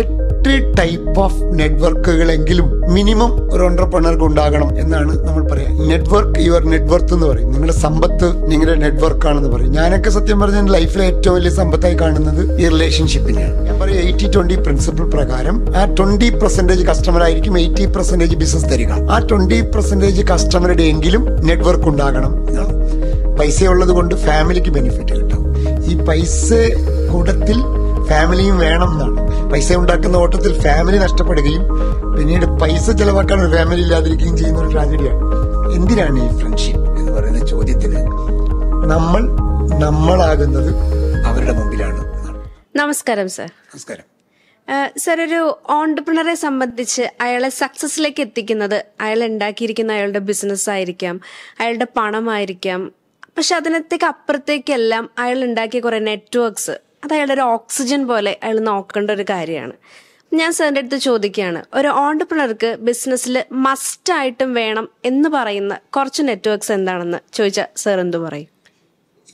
എട്ട് type of നെറ്റ്വർക്കുകളെങ്കിലും minimum ഒരു ഓണ്ടർപ്രണർക്ക് ഉണ്ടാകണം എന്നാണ് നമ്മൾ പറയാം നെറ്റ്വർക്ക് യുവർ നെറ്റ്വർത്ത് എന്ന് പറയും നിങ്ങളുടെ സമ്പത്ത് നിങ്ങളുടെ ആണെന്ന് പറയും ഞാനൊക്കെ സത്യം പറഞ്ഞ ലൈഫിലെ ഏറ്റവും വലിയ സമ്പത്തായി കാണുന്നത് ഈ റിലേഷൻഷിപ്പിനെയാണ് ഞാൻ പറയും എയ്റ്റി ട്വന്റി പ്രിൻസിപ്പിൾ പ്രകാരം ആ ട്വന്റി പെർസെന്റേജ് കസ്റ്റമർ ആയിരിക്കും എയ്റ്റി പെർസെന്റേജ് ബിസിനസ് തരിക ആ ട്വന്റി പെർസെന്റേജ് കസ്റ്റമറുടെ എങ്കിലും നെറ്റ്വർക്ക് ഉണ്ടാകണം എന്നാണ് പൈസ ഉള്ളത് കൊണ്ട് ഫാമിലിക്ക് ബെനിഫിറ്റ് കിട്ടും ഈ പൈസ കൂടത്തിൽ ഫാമിലിയും വേണം എന്നാണ് പൈസ ഉണ്ടാക്കുന്ന ഓട്ടത്തിൽ ഫാമിലി നഷ്ടപ്പെടുകയും പിന്നീട് പൈസ ചെലവാക്കാൻ ഒരു ഫാമിലി ഇല്ലാതിരിക്കുകയും ചെയ്യുന്ന ഒരു ട്രാജഡിയാണ് എന്തിനാണ് ഈ ഫ്രണ്ട്ഷിപ്പ് എന്ന് പറയുന്ന ചോദ്യത്തിന് നമ്മൾ നമ്മളാകുന്നത് അവരുടെ മുമ്പിലാണ് നമസ്കാരം സർ നമസ്കാരം സർ ഒരു ഓണ്ടർപ്രണറെ സംബന്ധിച്ച് അയാളെ സക്സസ്സിലേക്ക് എത്തിക്കുന്നത് അയാൾ ഉണ്ടാക്കിയിരിക്കുന്ന അയാളുടെ ബിസിനസ് ആയിരിക്കാം അയാളുടെ പണമായിരിക്കാം പക്ഷെ അതിനത്തേക്ക് അപ്പുറത്തേക്കെല്ലാം അയാൾ ഉണ്ടാക്കിയ കുറെ നെറ്റ്വർക്ക്സ് അത് അയാളുടെ ഒരു ഓക്സിജൻ പോലെ അയാൾ നോക്കേണ്ട ഒരു കാര്യമാണ് ഞാൻ സാറിൻ്റെ അടുത്ത് ചോദിക്കുകയാണ് ഒരു ഓണ്ടർപ്രണർക്ക് ബിസിനസ്സിൽ മസ്റ്റായിട്ടും വേണം എന്ന് പറയുന്ന കുറച്ച് നെറ്റ്വർക്ക്സ് എന്താണെന്ന് ചോദിച്ചാൽ സാർ എന്തു പറയും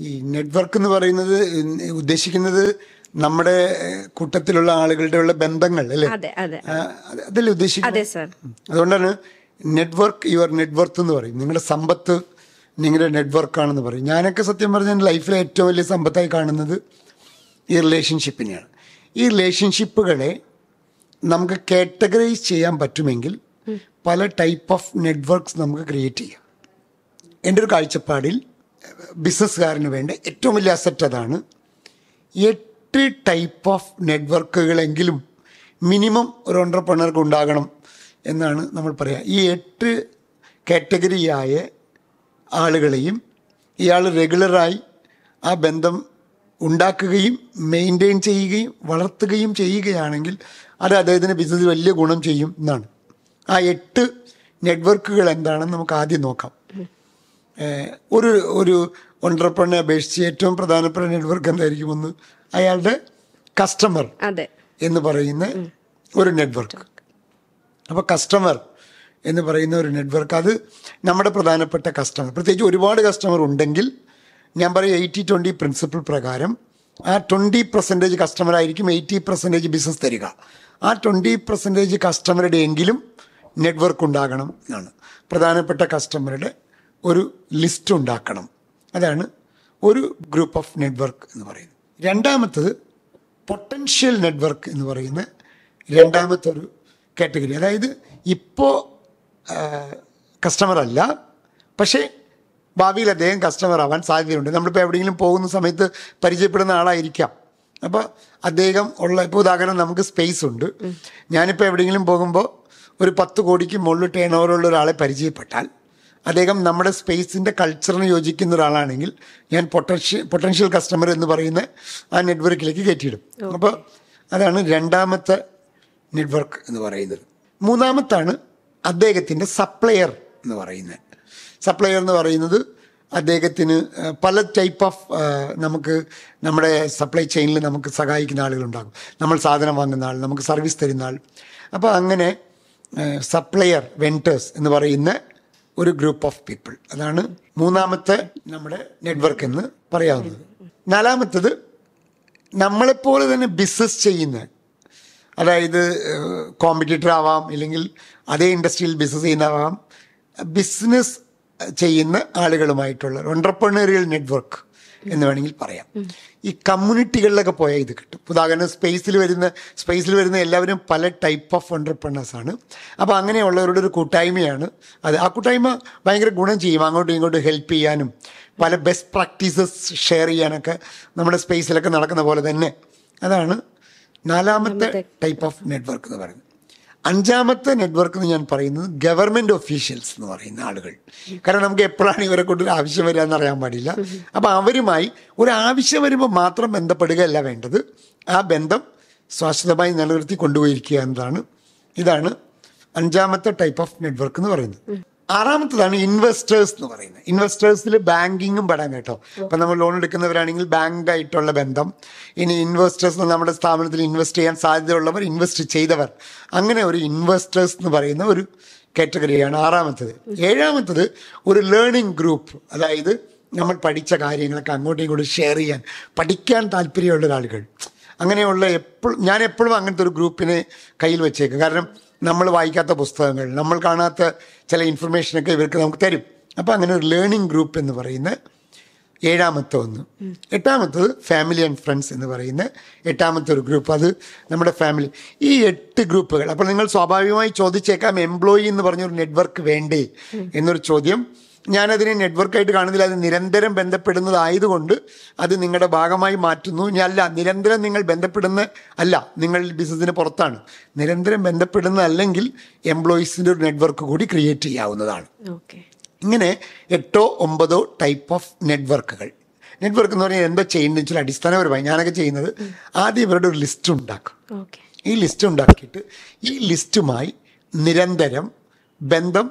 ഈ നെറ്റ്വർക്ക് എന്ന് പറയുന്നത് ഉദ്ദേശിക്കുന്നത് നമ്മുടെ കൂട്ടത്തിലുള്ള ആളുകളുടെ ഉള്ള ബന്ധങ്ങൾ അല്ലേ അതല്ലേ ഉദ്ദേശിക്കുന്നത് അതുകൊണ്ടാണ് നെറ്റ്വർക്ക് യുവർ നെറ്റ്വർത്ത് എന്ന് പറയും നിങ്ങളുടെ സമ്പത്ത് നിങ്ങളുടെ നെറ്റ്വർക്കാണെന്ന് പറയും ഞാനൊക്കെ സത്യം പറഞ്ഞാൽ ലൈഫിലെ ഏറ്റവും വലിയ സമ്പത്തായി കാണുന്നത് ഈ റിലേഷൻഷിപ്പിനെയാണ് ഈ റിലേഷൻഷിപ്പുകളെ നമുക്ക് കാറ്റഗറൈസ് ചെയ്യാൻ പറ്റുമെങ്കിൽ പല ടൈപ്പ് ഓഫ് നെറ്റ്വർക്ക്സ് നമുക്ക് ക്രിയേറ്റ് ചെയ്യാം എൻ്റെ ഒരു കാഴ്ചപ്പാടിൽ ബിസിനസ്സുകാരന് വേണ്ട ഏറ്റവും വലിയ അസറ്റ് അതാണ് എട്ട് ടൈപ്പ് ഓഫ് നെറ്റ്വർക്കുകളെങ്കിലും മിനിമം ഒരു ഓണ്ടർപ്രണർക്ക് ഉണ്ടാകണം എന്നാണ് നമ്മൾ പറയുക ഈ എട്ട് കാറ്റഗറിയായ ആളുകളെയും ഇയാൾ റെഗുലറായി ആ ബന്ധം ഉണ്ടാക്കുകയും മെയിൻറ്റെയിൻ ചെയ്യുകയും വളർത്തുകയും ചെയ്യുകയാണെങ്കിൽ അത് അദ്ദേഹത്തിൻ്റെ ബിസിനസ്സിൽ വലിയ ഗുണം ചെയ്യും എന്നാണ് ആ എട്ട് നെറ്റ്വർക്കുകൾ എന്താണെന്ന് നമുക്ക് ആദ്യം നോക്കാം ഒരു ഒരു ഒണ്ടർപ്രണ്ണെ അപേക്ഷിച്ച് ഏറ്റവും പ്രധാനപ്പെട്ട നെറ്റ്വർക്ക് എന്തായിരിക്കുമെന്ന് അയാളുടെ കസ്റ്റമർ എന്ന് പറയുന്ന ഒരു നെറ്റ്വർക്ക് അപ്പോൾ കസ്റ്റമർ എന്ന് പറയുന്ന ഒരു നെറ്റ്വർക്ക് അത് നമ്മുടെ പ്രധാനപ്പെട്ട കസ്റ്റമർ പ്രത്യേകിച്ച് ഒരുപാട് കസ്റ്റമർ ഉണ്ടെങ്കിൽ ഞാൻ പറയും എയ്റ്റി ട്വൻറ്റി പ്രിൻസിപ്പിൾ പ്രകാരം ആ ട്വൻറ്റി പെർസെൻറ്റേജ് കസ്റ്റമറായിരിക്കും എയ്റ്റി പെർസെൻറ്റേജ് ബിസിനസ് തരിക ആ ട്വൻറ്റി പെർസെൻറ്റേജ് കസ്റ്റമറുടെ എങ്കിലും നെറ്റ്വർക്ക് ഉണ്ടാകണം എന്നാണ് പ്രധാനപ്പെട്ട കസ്റ്റമറുടെ ഒരു ലിസ്റ്റ് ഉണ്ടാക്കണം അതാണ് ഒരു ഗ്രൂപ്പ് ഓഫ് നെറ്റ്വർക്ക് എന്ന് പറയുന്നത് രണ്ടാമത്തത് പൊട്ടൻഷ്യൽ നെറ്റ്വർക്ക് എന്ന് പറയുന്ന രണ്ടാമത്തെ ഒരു കാറ്റഗറി അതായത് ഇപ്പോൾ കസ്റ്റമർ അല്ല പക്ഷേ ഭാവിയിൽ അദ്ദേഹം കസ്റ്റമർ ആവാൻ സാധ്യതയുണ്ട് നമ്മളിപ്പോൾ എവിടെയെങ്കിലും പോകുന്ന സമയത്ത് പരിചയപ്പെടുന്ന ആളായിരിക്കാം അപ്പോൾ അദ്ദേഹം ഉള്ള ഇപ്പോൾ ഉദാഹരണം നമുക്ക് സ്പേസ് ഉണ്ട് ഞാനിപ്പോൾ എവിടെയെങ്കിലും പോകുമ്പോൾ ഒരു പത്ത് കോടിക്ക് മുകളിൽ ടേൺ ഓവറുള്ള ഒരാളെ പരിചയപ്പെട്ടാൽ അദ്ദേഹം നമ്മുടെ സ്പേസിൻ്റെ കൾച്ചറിന് യോജിക്കുന്ന ഒരാളാണെങ്കിൽ ഞാൻ പൊട്ടൻഷ്യൽ പൊട്ടൻഷ്യൽ കസ്റ്റമർ എന്ന് പറയുന്ന ആ നെറ്റ്വർക്കിലേക്ക് കയറ്റിയിടും അപ്പോൾ അതാണ് രണ്ടാമത്തെ നെറ്റ്വർക്ക് എന്ന് പറയുന്നത് മൂന്നാമത്താണ് അദ്ദേഹത്തിൻ്റെ സപ്ലയർ എന്ന് പറയുന്നത് സപ്ലയർ എന്ന് പറയുന്നത് അദ്ദേഹത്തിന് പല ടൈപ്പ് ഓഫ് നമുക്ക് നമ്മുടെ സപ്ലൈ ചെയിനിൽ നമുക്ക് സഹായിക്കുന്ന ആളുകളുണ്ടാകും നമ്മൾ സാധനം വാങ്ങുന്ന ആൾ നമുക്ക് സർവീസ് തരുന്ന ആൾ അപ്പോൾ അങ്ങനെ സപ്ലയർ വെൻറ്റേഴ്സ് എന്ന് പറയുന്ന ഒരു ഗ്രൂപ്പ് ഓഫ് പീപ്പിൾ അതാണ് മൂന്നാമത്തെ നമ്മുടെ നെറ്റ്വർക്ക് എന്ന് പറയാവുന്നത് നാലാമത്തത് നമ്മളെപ്പോലെ തന്നെ ബിസിനസ് ചെയ്യുന്ന അതായത് കോമ്പറ്റീറ്റർ ആവാം ഇല്ലെങ്കിൽ അതേ ഇൻഡസ്ട്രിയിൽ ബിസിനസ് ചെയ്യുന്നതാവാം ബിസിനസ് ചെയ്യുന്ന ആളുകളുമായിട്ടുള്ള ഒണ്ടർപ്രണറിയൽ നെറ്റ്വർക്ക് എന്ന് വേണമെങ്കിൽ പറയാം ഈ കമ്മ്യൂണിറ്റികളിലൊക്കെ പോയാൽ ഇത് കിട്ടും ഉദാഹരണം സ്പേസിൽ വരുന്ന സ്പേസിൽ വരുന്ന എല്ലാവരും പല ടൈപ്പ് ഓഫ് ആണ് അപ്പോൾ അങ്ങനെയുള്ളവരുടെ ഒരു കൂട്ടായ്മയാണ് അത് ആ കൂട്ടായ്മ ഭയങ്കര ഗുണം ചെയ്യും അങ്ങോട്ടും ഇങ്ങോട്ടും ഹെൽപ്പ് ചെയ്യാനും പല ബെസ്റ്റ് പ്രാക്ടീസസ് ഷെയർ ചെയ്യാനൊക്കെ നമ്മുടെ സ്പേസിലൊക്കെ നടക്കുന്ന പോലെ തന്നെ അതാണ് നാലാമത്തെ ടൈപ്പ് ഓഫ് നെറ്റ്വർക്ക് എന്ന് പറയുന്നത് അഞ്ചാമത്തെ നെറ്റ്വർക്ക് എന്ന് ഞാൻ പറയുന്നത് ഗവൺമെൻറ് ഒഫീഷ്യൽസ് എന്ന് പറയുന്ന ആളുകൾ കാരണം നമുക്ക് എപ്പോഴാണ് ഇവരെ കൊണ്ട് ഒരു ആവശ്യം വരിക എന്നറിയാൻ പാടില്ല അപ്പോൾ അവരുമായി ഒരു ആവശ്യം വരുമ്പോൾ മാത്രം ബന്ധപ്പെടുകയല്ല വേണ്ടത് ആ ബന്ധം ശാശ്വതമായി നിലനിർത്തി കൊണ്ടുപോയിരിക്കുക എന്നതാണ് ഇതാണ് അഞ്ചാമത്തെ ടൈപ്പ് ഓഫ് നെറ്റ്വർക്ക് എന്ന് പറയുന്നത് ആറാമത്തതാണ് ഇൻവെസ്റ്റേഴ്സ് എന്ന് പറയുന്നത് ഇൻവെസ്റ്റേഴ്സിൽ ബാങ്കിങ്ങും പെടാൻ കേട്ടോ ഇപ്പം നമ്മൾ ലോൺ എടുക്കുന്നവരാണെങ്കിൽ ബാങ്കായിട്ടുള്ള ബന്ധം ഇനി ഇൻവെസ്റ്റേഴ്സ് നമ്മുടെ സ്ഥാപനത്തിൽ ഇൻവെസ്റ്റ് ചെയ്യാൻ സാധ്യതയുള്ളവർ ഇൻവെസ്റ്റ് ചെയ്തവർ അങ്ങനെ ഒരു ഇൻവെസ്റ്റേഴ്സ് എന്ന് പറയുന്ന ഒരു കാറ്റഗറിയാണ് ആറാമത്തത് ഏഴാമത്തത് ഒരു ലേണിംഗ് ഗ്രൂപ്പ് അതായത് നമ്മൾ പഠിച്ച കാര്യങ്ങളൊക്കെ അങ്ങോട്ടും ഇങ്ങോട്ടും ഷെയർ ചെയ്യാൻ പഠിക്കാൻ താല്പര്യമുള്ള ആളുകൾ അങ്ങനെയുള്ള എപ്പോഴും ഞാൻ എപ്പോഴും അങ്ങനത്തെ ഒരു ഗ്രൂപ്പിനെ കയ്യിൽ വെച്ചേക്കും കാരണം നമ്മൾ വായിക്കാത്ത പുസ്തകങ്ങൾ നമ്മൾ കാണാത്ത ചില ഇൻഫർമേഷനൊക്കെ ഇവർക്ക് നമുക്ക് തരും അപ്പോൾ അങ്ങനെ ഒരു ലേണിംഗ് ഗ്രൂപ്പ് എന്ന് പറയുന്ന ഏഴാമത്തെ ഒന്ന് എട്ടാമത്തത് ഫാമിലി ആൻഡ് ഫ്രണ്ട്സ് എന്ന് പറയുന്ന എട്ടാമത്തെ ഒരു ഗ്രൂപ്പ് അത് നമ്മുടെ ഫാമിലി ഈ എട്ട് ഗ്രൂപ്പുകൾ അപ്പോൾ നിങ്ങൾ സ്വാഭാവികമായി ചോദിച്ചേക്കാം എംപ്ലോയി എന്ന് പറഞ്ഞൊരു നെറ്റ്വർക്ക് വേണ്ടേ എന്നൊരു ചോദ്യം ഞാനതിനെ നെറ്റ്വർക്കായിട്ട് കാണുന്നില്ല അത് നിരന്തരം ബന്ധപ്പെടുന്നതായതുകൊണ്ട് അത് നിങ്ങളുടെ ഭാഗമായി മാറ്റുന്നു അല്ല നിരന്തരം നിങ്ങൾ ബന്ധപ്പെടുന്ന അല്ല നിങ്ങൾ ബിസിനസ്സിന് പുറത്താണ് നിരന്തരം ബന്ധപ്പെടുന്ന അല്ലെങ്കിൽ എംപ്ലോയീസിൻ്റെ ഒരു നെറ്റ്വർക്ക് കൂടി ക്രിയേറ്റ് ചെയ്യാവുന്നതാണ് ഇങ്ങനെ എട്ടോ ഒമ്പതോ ടൈപ്പ് ഓഫ് നെറ്റ്വർക്കുകൾ നെറ്റ്വർക്ക് എന്ന് പറഞ്ഞാൽ എന്താ ചെയ്യുന്നത് വെച്ചാൽ അടിസ്ഥാനപരമായി ഞാനൊക്കെ ചെയ്യുന്നത് ആദ്യം ഇവരുടെ ഒരു ലിസ്റ്റ് ഉണ്ടാക്കും ഈ ലിസ്റ്റ് ഉണ്ടാക്കിയിട്ട് ഈ ലിസ്റ്റുമായി നിരന്തരം ബന്ധം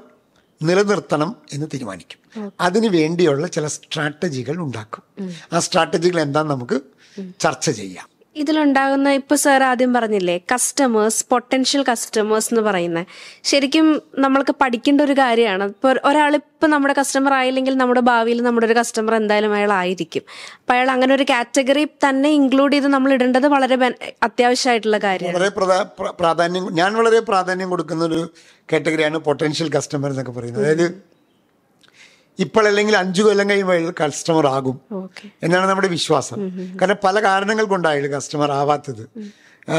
നിലനിർത്തണം എന്ന് തീരുമാനിക്കും അതിനു വേണ്ടിയുള്ള ചില സ്ട്രാറ്റജികൾ ഉണ്ടാക്കും ആ സ്ട്രാറ്റജികൾ എന്താന്ന് നമുക്ക് ചർച്ച ചെയ്യാം ഇതിലുണ്ടാകുന്ന ഇപ്പൊ സാർ ആദ്യം പറഞ്ഞില്ലേ കസ്റ്റമേഴ്സ് പൊട്ടൻഷ്യൽ കസ്റ്റമേഴ്സ് എന്ന് പറയുന്നത് ശരിക്കും നമ്മൾക്ക് പഠിക്കേണ്ട ഒരു കാര്യമാണ് ഇപ്പോൾ ഒരാളിപ്പോൾ നമ്മുടെ കസ്റ്റമർ ആയില്ലെങ്കിൽ നമ്മുടെ ഭാവിയിൽ നമ്മുടെ ഒരു കസ്റ്റമർ എന്തായാലും അയാൾ ആയിരിക്കും അപ്പൊ അയാൾ അങ്ങനെ ഒരു കാറ്റഗറി തന്നെ ഇൻക്ലൂഡ് ചെയ്ത് നമ്മൾ ഇടേണ്ടത് വളരെ അത്യാവശ്യമായിട്ടുള്ള കാര്യമാണ് വളരെ പ്രാധാന്യം ഞാൻ വളരെ പ്രാധാന്യം കൊടുക്കുന്ന ഒരു കാറ്റഗറിയാണ് പൊട്ടൻഷ്യൽ കസ്റ്റമർ എന്നൊക്കെ പറയുന്നത് അതായത് ഇപ്പോഴല്ലെങ്കിൽ അഞ്ചു കൊല്ലം കഴിയുമ്പോൾ കസ്റ്റമർ ആകും എന്നാണ് നമ്മുടെ വിശ്വാസം കാരണം പല കാരണങ്ങൾ കൊണ്ടായാലും കസ്റ്റമർ ആവാത്തത്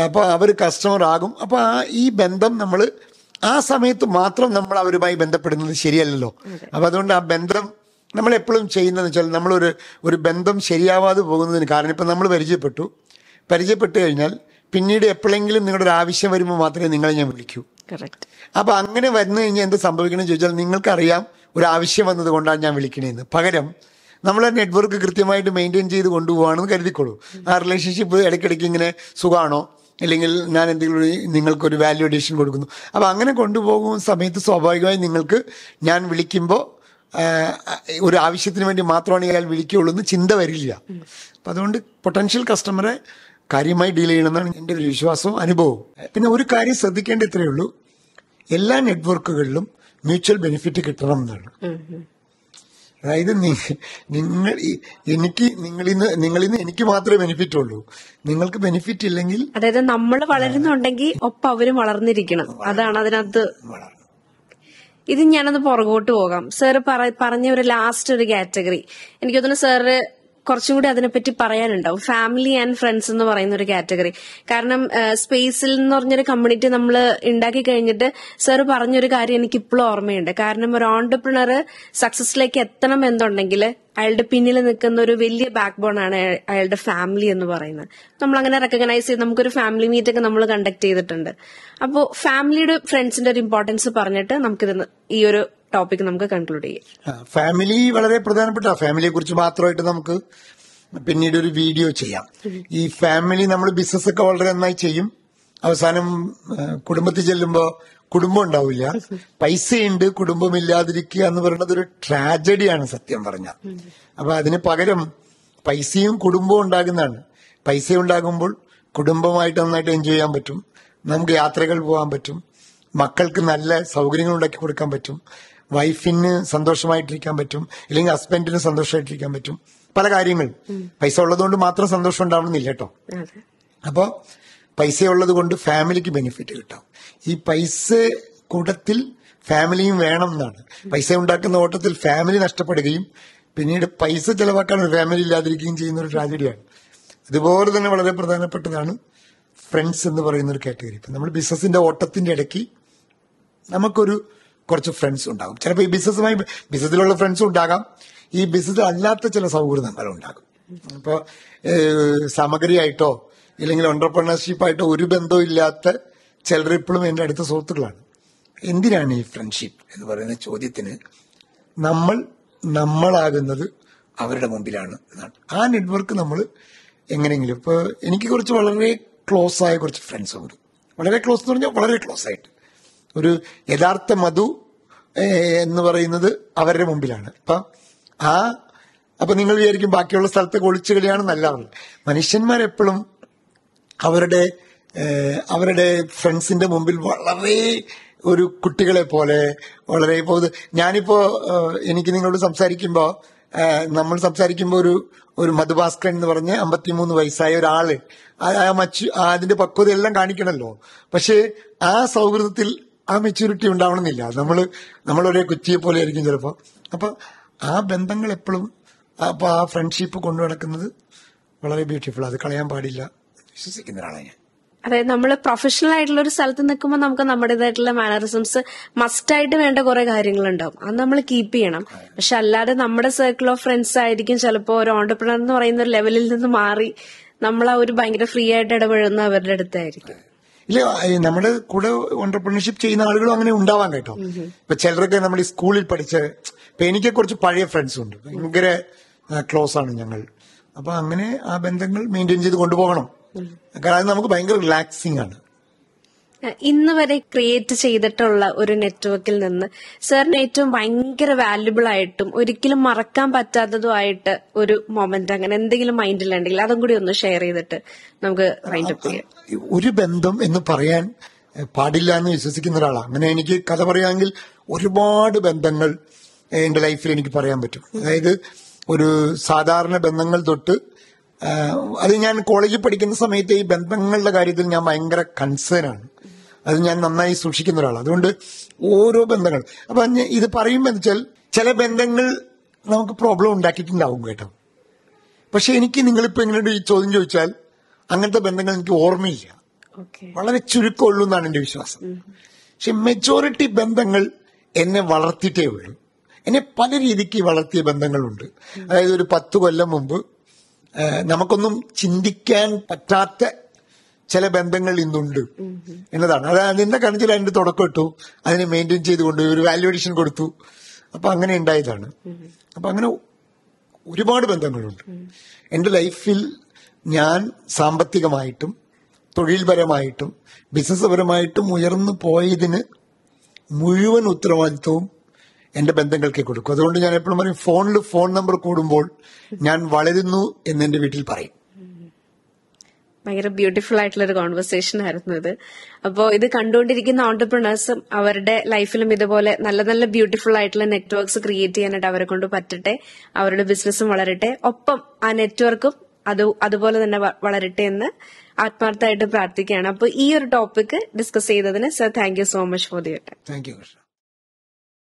അപ്പോൾ അവർ കസ്റ്റമർ ആകും അപ്പോൾ ആ ഈ ബന്ധം നമ്മൾ ആ സമയത്ത് മാത്രം നമ്മൾ അവരുമായി ബന്ധപ്പെടുന്നത് ശരിയല്ലല്ലോ അപ്പോൾ അതുകൊണ്ട് ആ ബന്ധം നമ്മൾ എപ്പോഴും ചെയ്യുന്നതെന്ന് വെച്ചാൽ നമ്മളൊരു ഒരു ബന്ധം ശരിയാവാതെ പോകുന്നതിന് കാരണം ഇപ്പം നമ്മൾ പരിചയപ്പെട്ടു പരിചയപ്പെട്ട് കഴിഞ്ഞാൽ പിന്നീട് എപ്പോഴെങ്കിലും നിങ്ങളുടെ ഒരു ആവശ്യം വരുമ്പോൾ മാത്രമേ നിങ്ങളെ ഞാൻ വിളിക്കൂ അപ്പോൾ അങ്ങനെ വരുന്നു കഴിഞ്ഞാൽ എന്ത് സംഭവിക്കണം ചോദിച്ചാൽ നിങ്ങൾക്കറിയാം ഒരാവശ്യം വന്നതുകൊണ്ടാണ് ഞാൻ വിളിക്കണേന്ന് പകരം നമ്മൾ നെറ്റ്വർക്ക് കൃത്യമായിട്ട് മെയിൻറ്റെയിൻ ചെയ്ത് കൊണ്ടുപോകുകയാണെന്ന് കരുതിക്കോളൂ ആ റിലേഷൻഷിപ്പ് ഇടയ്ക്കിടയ്ക്ക് ഇങ്ങനെ സുഖമാണോ അല്ലെങ്കിൽ ഞാൻ എന്തെങ്കിലും നിങ്ങൾക്കൊരു വാല്യൂ അഡീഷൻ കൊടുക്കുന്നു അപ്പോൾ അങ്ങനെ കൊണ്ടുപോകുന്ന സമയത്ത് സ്വാഭാവികമായി നിങ്ങൾക്ക് ഞാൻ വിളിക്കുമ്പോൾ ഒരു ആവശ്യത്തിന് വേണ്ടി മാത്രമാണ് ഇയാൾ വിളിക്കുകയുള്ളൂ എന്ന് ചിന്ത വരില്ല അപ്പം അതുകൊണ്ട് പൊട്ടൻഷ്യൽ കസ്റ്റമറെ കാര്യമായി ഡീൽ ചെയ്യണമെന്നാണ് എൻ്റെ ഒരു വിശ്വാസവും അനുഭവവും പിന്നെ ഒരു കാര്യം ശ്രദ്ധിക്കേണ്ട ഇത്രയേ ഉള്ളൂ എല്ലാ നെറ്റ്വർക്കുകളിലും മ്യൂച്വൽ ബെനിഫിറ്റ് കിട്ടണം എന്നാണ് അതായത് നിങ്ങൾ എനിക്ക് നിങ്ങളിന്ന് നിങ്ങളിന്ന് എനിക്ക് മാത്രമേ ബെനിഫിറ്റ് ഉള്ളൂ നിങ്ങൾക്ക് ബെനിഫിറ്റ് ഇല്ലെങ്കിൽ അതായത് നമ്മൾ വളരുന്നുണ്ടെങ്കിൽ ഒപ്പം അവരും വളർന്നിരിക്കണം അതാണ് അതിനകത്ത് ഇത് ഞാനത് പുറകോട്ട് പോകാം സാർ പറഞ്ഞ ഒരു ലാസ്റ്റ് ഒരു കാറ്റഗറി എനിക്ക് സാറ് കുറച്ചും കൂടി അതിനെപ്പറ്റി പറയാനുണ്ടാവും ഫാമിലി ആൻഡ് ഫ്രണ്ട്സ് എന്ന് പറയുന്ന ഒരു കാറ്റഗറി കാരണം സ്പേസിൽ എന്ന് പറഞ്ഞൊരു കമ്മ്യൂണിറ്റി നമ്മൾ ഉണ്ടാക്കി കഴിഞ്ഞിട്ട് സർ പറഞ്ഞൊരു കാര്യം എനിക്ക് ഇപ്പോഴും ഓർമ്മയുണ്ട് കാരണം ഒരു ഓൺടർപ്രണർ സക്സസിലേക്ക് എത്തണം എന്നുണ്ടെങ്കിൽ അയാളുടെ പിന്നിൽ നിൽക്കുന്ന ഒരു വലിയ ബാക്ക് ബോൺ ആണ് അയാളുടെ ഫാമിലി എന്ന് പറയുന്നത് നമ്മൾ അങ്ങനെ റെക്കഗ്നൈസ് ചെയ്ത് നമുക്കൊരു ഫാമിലി മീറ്റ് ഒക്കെ നമ്മൾ കണ്ടക്ട് ചെയ്തിട്ടുണ്ട് അപ്പോൾ ഫാമിലിയുടെ ഫ്രണ്ട്സിന്റെ ഒരു ഇമ്പോർട്ടൻസ് പറഞ്ഞിട്ട് നമുക്കിത് ഈ ഒരു ടോപ്പിക് നമുക്ക് കൺക്ലൂഡ് ചെയ്യാം ഫാമിലി വളരെ പ്രധാനപ്പെട്ട ഫാമിലിയെ കുറിച്ച് മാത്രമായിട്ട് നമുക്ക് പിന്നീട് ഒരു വീഡിയോ ചെയ്യാം ഈ ഫാമിലി നമ്മൾ ബിസിനസ് ഒക്കെ വളരെ നന്നായി ചെയ്യും അവസാനം കുടുംബത്തിൽ ചെല്ലുമ്പോൾ കുടുംബം ഉണ്ടാവില്ല പൈസയുണ്ട് കുടുംബം ഇല്ലാതിരിക്കുക എന്ന് പറയുന്നത് ഒരു ട്രാജഡിയാണ് സത്യം പറഞ്ഞാൽ അപ്പൊ അതിന് പകരം പൈസയും കുടുംബവും ഉണ്ടാകുന്നതാണ് പൈസ ഉണ്ടാകുമ്പോൾ കുടുംബമായിട്ട് നന്നായിട്ട് എൻജോയ് ചെയ്യാൻ പറ്റും നമുക്ക് യാത്രകൾ പോകാൻ പറ്റും മക്കൾക്ക് നല്ല സൗകര്യങ്ങൾ ഉണ്ടാക്കി കൊടുക്കാൻ പറ്റും വൈഫിന് സന്തോഷമായിട്ടിരിക്കാൻ പറ്റും അല്ലെങ്കിൽ ഹസ്ബൻഡിന് സന്തോഷമായിട്ടിരിക്കാൻ പറ്റും പല കാര്യങ്ങളും പൈസ ഉള്ളതുകൊണ്ട് മാത്രം സന്തോഷം ഉണ്ടാവണമെന്നില്ല കേട്ടോ അപ്പോൾ പൈസ ഉള്ളത് കൊണ്ട് ഫാമിലിക്ക് ബെനിഫിറ്റ് കിട്ടാം ഈ പൈസ കൂട്ടത്തിൽ ഫാമിലിയും വേണം എന്നാണ് പൈസ ഉണ്ടാക്കുന്ന ഓട്ടത്തിൽ ഫാമിലി നഷ്ടപ്പെടുകയും പിന്നീട് പൈസ ചെലവാക്കാൻ ഒരു ഫാമിലി ഇല്ലാതിരിക്കുകയും ചെയ്യുന്ന ഒരു ട്രാജഡിയാണ് അതുപോലെ തന്നെ വളരെ പ്രധാനപ്പെട്ടതാണ് ഫ്രണ്ട്സ് എന്ന് പറയുന്ന ഒരു കാറ്റഗറി ഇപ്പം നമ്മൾ ബിസിനസിന്റെ ഓട്ടത്തിന്റെ ഇടയ്ക്ക് നമുക്കൊരു കുറച്ച് ഫ്രണ്ട്സ് ഉണ്ടാകും ചിലപ്പോൾ ഈ ബിസിനസ്സുമായി ബിസിനസ്സിലുള്ള ഫ്രണ്ട്സും ഉണ്ടാകാം ഈ ബിസിനസ് അല്ലാത്ത ചില സൗഹൃദങ്ങളും ഉണ്ടാകും ഇപ്പോൾ സാമഗ്രിയായിട്ടോ ഇല്ലെങ്കിൽ ഓണ്ടർപ്രണർഷിപ്പായിട്ടോ ഒരു ബന്ധവും ഇല്ലാത്ത ചിലർ ഇപ്പോഴും എൻ്റെ അടുത്ത സുഹൃത്തുക്കളാണ് എന്തിനാണ് ഈ ഫ്രണ്ട്ഷിപ്പ് എന്ന് പറയുന്ന ചോദ്യത്തിന് നമ്മൾ നമ്മളാകുന്നത് അവരുടെ മുമ്പിലാണ് എന്നാണ് ആ നെറ്റ്വർക്ക് നമ്മൾ എങ്ങനെയെങ്കിലും ഇപ്പോൾ എനിക്ക് കുറച്ച് വളരെ ക്ലോസ് ആയ കുറച്ച് ഫ്രണ്ട്സ് ഉണ്ട് വളരെ ക്ലോസ് എന്ന് പറഞ്ഞാൽ വളരെ ക്ലോസ് ആയിട്ട് ഒരു യഥാർത്ഥ മധു എന്ന് പറയുന്നത് അവരുടെ മുമ്പിലാണ് അപ്പൊ ആ അപ്പൊ നിങ്ങൾ വിചാരിക്കും ബാക്കിയുള്ള സ്ഥലത്തെ ഒളിച്ചു കളിയാണ് നല്ലതാണ് മനുഷ്യന്മാരെപ്പോഴും അവരുടെ അവരുടെ ഫ്രണ്ട്സിന്റെ മുമ്പിൽ വളരെ ഒരു കുട്ടികളെ പോലെ വളരെ ഇപ്പോൾ ഞാനിപ്പോ എനിക്ക് നിങ്ങളോട് സംസാരിക്കുമ്പോൾ നമ്മൾ സംസാരിക്കുമ്പോൾ ഒരു ഒരു മധുഭാസ്കരൻ എന്ന് പറഞ്ഞ് അമ്പത്തിമൂന്ന് വയസ്സായ ഒരാള് ആ മച്ചു അതിന്റെ പക്വതയെല്ലാം കാണിക്കണല്ലോ പക്ഷെ ആ സൗഹൃദത്തിൽ ആ മെച്യൂരിറ്റി ഉണ്ടാവണമെന്നില്ല നമ്മൾ നമ്മളൊരേ കുറ്റിയെ പോലെ ആയിരിക്കും ചിലപ്പോൾ അപ്പോൾ ആ ബന്ധങ്ങൾ എപ്പോഴും അപ്പോൾ ആ ഫ്രണ്ട്ഷിപ്പ് കൊണ്ടു നടക്കുന്നത് വളരെ ബ്യൂട്ടിഫുൾ അത് കളയാൻ പാടില്ല വിശ്വസിക്കുന്ന ഒരാളാണ് ഞാൻ അതായത് നമ്മൾ പ്രൊഫഷണൽ ആയിട്ടുള്ള ഒരു സ്ഥലത്ത് നിൽക്കുമ്പോൾ നമുക്ക് നമ്മുടേതായിട്ടുള്ള മാനറിസംസ് മസ്റ്റായിട്ട് വേണ്ട കുറെ കാര്യങ്ങളുണ്ടാവും അത് നമ്മൾ കീപ്പ് ചെയ്യണം പക്ഷെ അല്ലാതെ നമ്മുടെ സർക്കിൾ ഓഫ് ഫ്രണ്ട്സ് ആയിരിക്കും ചിലപ്പോൾ ഒരു ഓണ്ടർപ്രണർ എന്ന് പറയുന്ന ഒരു ലെവലിൽ നിന്ന് മാറി നമ്മൾ ആ ഒരു ഭയങ്കര ഫ്രീ ആയിട്ട് ഇടപെഴുന്ന അവരുടെ അടുത്തായിരിക്കും ഇല്ല നമ്മുടെ കൂടെ ഓണ്ടർപ്രണർഷിപ്പ് ചെയ്യുന്ന ആളുകളും അങ്ങനെ ഉണ്ടാവാൻ കേട്ടോ ഇപ്പൊ ചിലരൊക്കെ നമ്മൾ ഈ സ്കൂളിൽ പഠിച്ച ഇപ്പൊ എനിക്ക് കുറച്ച് പഴയ ഫ്രണ്ട്സ് ഉണ്ട് ഭയങ്കര ക്ലോസ് ആണ് ഞങ്ങൾ അപ്പൊ അങ്ങനെ ആ ബന്ധങ്ങൾ മെയിൻറ്റെയിൻ ചെയ്ത് കൊണ്ടുപോകണം കാരണം നമുക്ക് ഭയങ്കര റിലാക്സിങ് ആണ് ഇന്ന് വരെ ക്രിയേറ്റ് ചെയ്തിട്ടുള്ള ഒരു നെറ്റ്വർക്കിൽ നിന്ന് സാറിന് ഏറ്റവും ഭയങ്കര വാല്യുബിൾ ആയിട്ടും ഒരിക്കലും മറക്കാൻ പറ്റാത്തതുമായിട്ട് ഒരു മൊമെന്റ് അങ്ങനെ എന്തെങ്കിലും ഉണ്ടെങ്കിൽ അതും കൂടി ഒന്ന് ഷെയർ ചെയ്തിട്ട് നമുക്ക് ചെയ്യാം ഒരു ബന്ധം എന്ന് പറയാൻ പാടില്ല എന്ന് വിശ്വസിക്കുന്ന ഒരാളാണ് അങ്ങനെ എനിക്ക് കഥ പറയുകയാണെങ്കിൽ ഒരുപാട് ബന്ധങ്ങൾ എന്റെ ലൈഫിൽ എനിക്ക് പറയാൻ പറ്റും അതായത് ഒരു സാധാരണ ബന്ധങ്ങൾ തൊട്ട് അത് ഞാൻ കോളേജിൽ പഠിക്കുന്ന സമയത്ത് ഈ ബന്ധങ്ങളുടെ കാര്യത്തിൽ ഞാൻ ഭയങ്കര കൺസേൺ ആണ് അത് ഞാൻ നന്നായി സൂക്ഷിക്കുന്ന ഒരാളാണ് അതുകൊണ്ട് ഓരോ ബന്ധങ്ങൾ അപ്പൊ ഇത് പറയുമ്പോൾ എന്ന് വെച്ചാൽ ചില ബന്ധങ്ങൾ നമുക്ക് പ്രോബ്ലം ഉണ്ടാക്കിയിട്ടുണ്ടാവും കേട്ടോ പക്ഷെ എനിക്ക് നിങ്ങളിപ്പോ എങ്ങനെയുണ്ട് ഈ ചോദ്യം ചോദിച്ചാൽ അങ്ങനത്തെ ബന്ധങ്ങൾ എനിക്ക് ഓർമ്മയില്ല വളരെ ചുരുക്കമുള്ളൂ എന്നാണ് എന്റെ വിശ്വാസം പക്ഷെ മെജോറിറ്റി ബന്ധങ്ങൾ എന്നെ വളർത്തിയിട്ടേ ഉള്ളൂ എന്നെ പല രീതിക്ക് വളർത്തിയ ബന്ധങ്ങളുണ്ട് അതായത് ഒരു പത്ത് കൊല്ലം മുമ്പ് നമുക്കൊന്നും ചിന്തിക്കാൻ പറ്റാത്ത ചില ബന്ധങ്ങൾ ഇന്നുണ്ട് എന്നതാണ് അത് നിന്റെ കണിച്ചിൽ അതിന്റെ തുടക്കം ഇട്ടു അതിനെ മെയിൻറ്റെയിൻ ചെയ്തുകൊണ്ട് ഒരു വാല്യുവേഷൻ കൊടുത്തു അപ്പൊ അങ്ങനെ ഉണ്ടായതാണ് അപ്പൊ അങ്ങനെ ഒരുപാട് ബന്ധങ്ങളുണ്ട് എൻ്റെ ലൈഫിൽ ഞാൻ സാമ്പത്തികമായിട്ടും തൊഴിൽപരമായിട്ടും പരമായിട്ടും ഉയർന്നു പോയതിന് മുഴുവൻ ഉത്തരവാദിത്വവും എൻ്റെ ബന്ധങ്ങൾക്കേ കൊടുക്കും അതുകൊണ്ട് ഞാൻ എപ്പോഴും പറയും ഫോണിൽ ഫോൺ നമ്പർ കൂടുമ്പോൾ ഞാൻ വളരുന്നു എന്റെ വീട്ടിൽ പറയും ഭയങ്കര ബ്യൂട്ടിഫുൾ ആയിട്ടുള്ള ഒരു കോൺവെർസേഷൻ ആയിരുന്നു ഇത് അപ്പോൾ ഇത് കണ്ടുകൊണ്ടിരിക്കുന്ന ഓണ്ടർപ്രണേഴ്സും അവരുടെ ലൈഫിലും ഇതുപോലെ നല്ല നല്ല ബ്യൂട്ടിഫുൾ ആയിട്ടുള്ള നെറ്റ്വർക്ക്സ് ക്രിയേറ്റ് ചെയ്യാനായിട്ട് അവരെ കൊണ്ട് പറ്റട്ടെ അവരുടെ ബിസിനസ്സും വളരട്ടെ ഒപ്പം ആ നെറ്റ്വർക്കും അത് അതുപോലെ തന്നെ വളരട്ടെ എന്ന് ആത്മാർത്ഥമായിട്ട് പ്രാർത്ഥിക്കുകയാണ് അപ്പോൾ ഈ ഒരു ടോപ്പിക് ഡിസ്കസ് ചെയ്തതിന് sir thank you so much for the thank U